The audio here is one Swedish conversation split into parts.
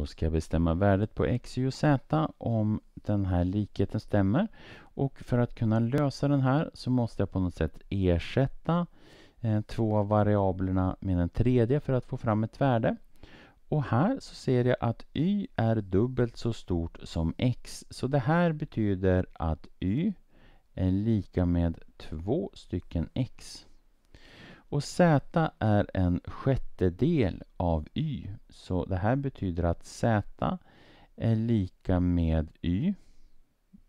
Då ska jag bestämma värdet på x, y och z om den här likheten stämmer. Och för att kunna lösa den här så måste jag på något sätt ersätta eh, två av variablerna med den tredje för att få fram ett värde. Och här så ser jag att y är dubbelt så stort som x. Så det här betyder att y är lika med två stycken x. Och Z är en sjättedel av Y. Så det här betyder att Z är lika med Y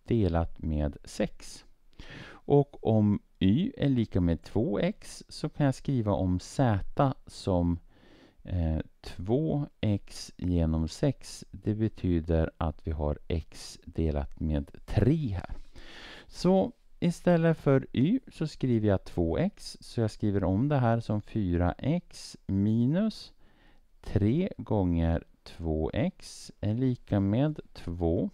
delat med 6. Och om Y är lika med 2X så kan jag skriva om Z som eh, 2X genom 6. Det betyder att vi har X delat med 3 här. Så Istället för y så skriver jag 2x, så jag skriver om det här som 4x minus 3 gånger 2x är lika med 2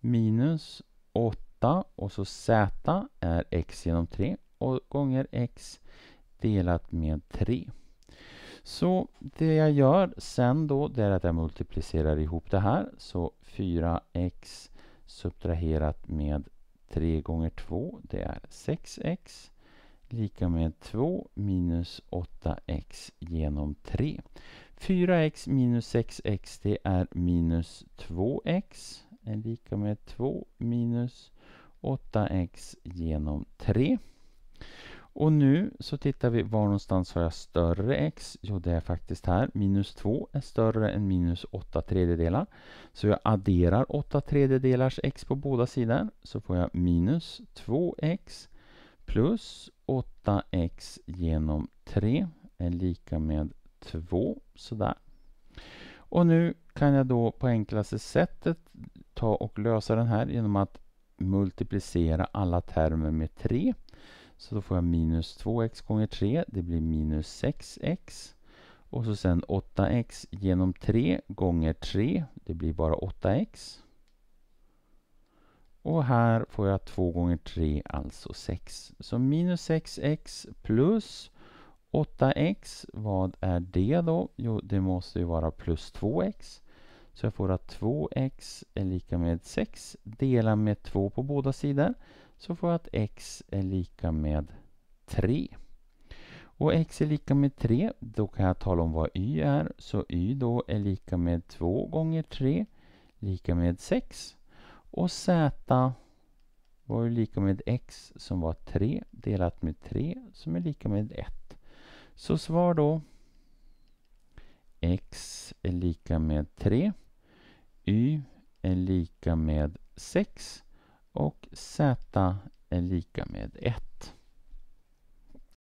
minus 8 och så z är x genom 3 och gånger x delat med 3. Så det jag gör sen då det är att jag multiplicerar ihop det här så 4x subtraherat med 3 gånger 2 det är 6x lika med 2 minus 8x genom 3. 4x minus 6x det är minus 2x är lika med 2 minus 8x genom 3. Och nu så tittar vi var någonstans har jag större x? Jo, det är faktiskt här. Minus 2 är större än minus 8 tredjedelar. Så jag adderar 8 tredjedelars x på båda sidor. Så får jag minus 2x plus 8x genom 3 är lika med 2. Sådär. Och nu kan jag då på enklaste sättet ta och lösa den här genom att multiplicera alla termer med 3. Så då får jag minus 2x gånger 3, det blir minus 6x. Och så sen 8x genom 3 gånger 3, det blir bara 8x. Och här får jag 2 gånger 3, alltså 6. Så minus 6x plus 8x, vad är det då? Jo, det måste ju vara plus 2x. Så jag får att 2x är lika med 6 dela med 2 på båda sidor. Så får jag att x är lika med 3. Och x är lika med 3, då kan jag tala om vad y är. Så y då är lika med 2 gånger 3, lika med 6. Och z var ju lika med x som var 3 delat med 3 som är lika med 1. Så svar då x är lika med 3 y är lika med 6 och z är lika med 1.